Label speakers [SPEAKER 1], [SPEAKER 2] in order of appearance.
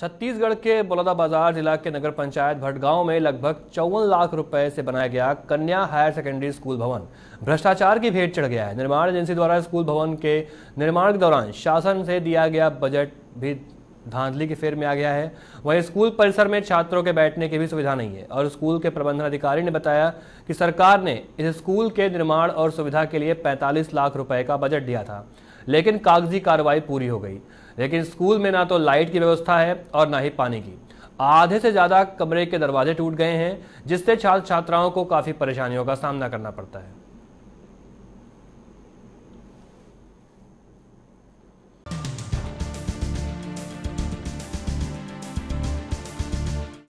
[SPEAKER 1] छत्तीसगढ़ के बलौदाबाजार जिला के नगर पंचायत भटगांव में लगभग चौवन लाख रुपए से बनाया गया कन्या हायर सेकेंडरी स्कूल भवन भ्रष्टाचार की भेंट चढ़ गया है निर्माण एजेंसी द्वारा स्कूल भवन के निर्माण के दौरान शासन से दिया गया बजट भी धांधली के फेर में आ गया है वहीं स्कूल परिसर में छात्रों के बैठने की भी सुविधा नहीं है और स्कूल के प्रबंधन अधिकारी ने बताया कि सरकार ने इस स्कूल के निर्माण और सुविधा के लिए पैंतालीस लाख रुपए का बजट दिया था लेकिन कागजी कार्रवाई पूरी हो गई लेकिन स्कूल में ना तो लाइट की व्यवस्था है और ना ही पानी की आधे से ज़्यादा कमरे के दरवाजे टूट गए हैं जिससे छात्र छात्राओं को काफ़ी परेशानियों का सामना करना पड़ता है